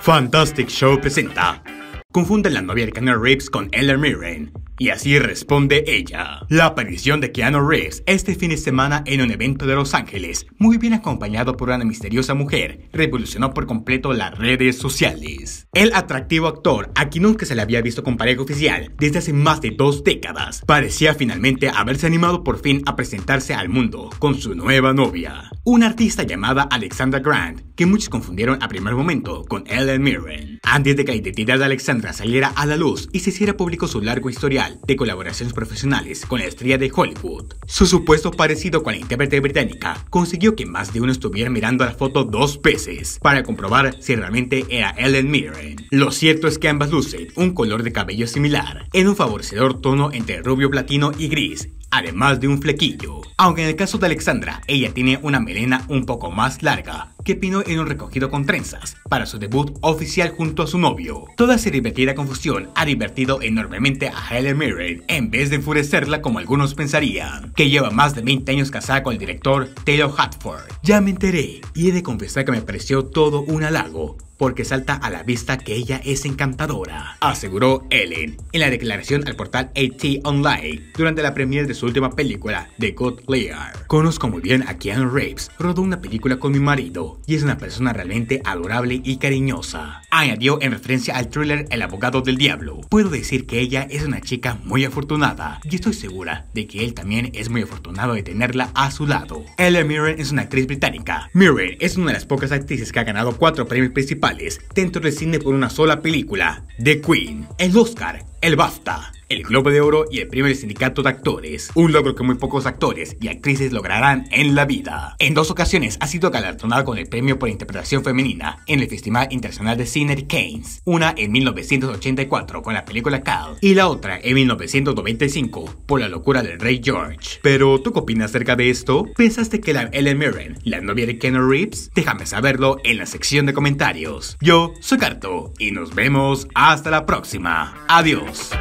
Fantastic Show presenta. Confunde la novia de Keanu Reeves con Ellen Mirren. Y así responde ella. La aparición de Keanu Reeves este fin de semana en un evento de Los Ángeles, muy bien acompañado por una misteriosa mujer, revolucionó por completo las redes sociales. El atractivo actor, a quien nunca se le había visto con pareja oficial desde hace más de dos décadas, parecía finalmente haberse animado por fin a presentarse al mundo con su nueva novia una artista llamada Alexandra Grant, que muchos confundieron a primer momento con Ellen Mirren. Antes de que la identidad de Alexandra saliera a la luz y se hiciera público su largo historial de colaboraciones profesionales con la estrella de Hollywood, su supuesto parecido con la intérprete británica consiguió que más de uno estuviera mirando la foto dos veces para comprobar si realmente era Ellen Mirren. Lo cierto es que ambas lucen un color de cabello similar, en un favorecedor tono entre rubio platino y gris, además de un flequillo. Aunque en el caso de Alexandra, ella tiene una melena un poco más larga, que pino en un recogido con trenzas para su debut oficial junto a su novio. Toda esa divertida confusión ha divertido enormemente a Helen Mirren en vez de enfurecerla como algunos pensarían, que lleva más de 20 años casada con el director Taylor Hatford. Ya me enteré y he de confesar que me pareció todo un halago porque salta a la vista que ella es encantadora, aseguró Ellen en la declaración al portal AT Online durante la premiere de su última película, The Good Player Conozco muy bien a Keanu Reeves, rodó una película con mi marido y es una persona realmente adorable y cariñosa. Añadió en referencia al thriller El abogado del diablo. Puedo decir que ella es una chica muy afortunada y estoy segura de que él también es muy afortunado de tenerla a su lado. Ella Mirren es una actriz británica. Mirren es una de las pocas actrices que ha ganado cuatro premios principales dentro del cine por una sola película, The Queen, el Oscar, el BAFTA, el Globo de Oro y el premio del Sindicato de Actores, un logro que muy pocos actores y actrices lograrán en la vida. En dos ocasiones ha sido galardonada con el premio por interpretación femenina en el Festival Internacional de Cine de Keynes, una en 1984 con la película Cal y la otra en 1995 por La locura del rey George. Pero, ¿tú qué opinas acerca de esto? ¿Pensaste que la Ellen Mirren, la novia de Kenneth Reeves? Déjame saberlo en la sección de comentarios. Yo soy Carto y nos vemos hasta la próxima. Adiós.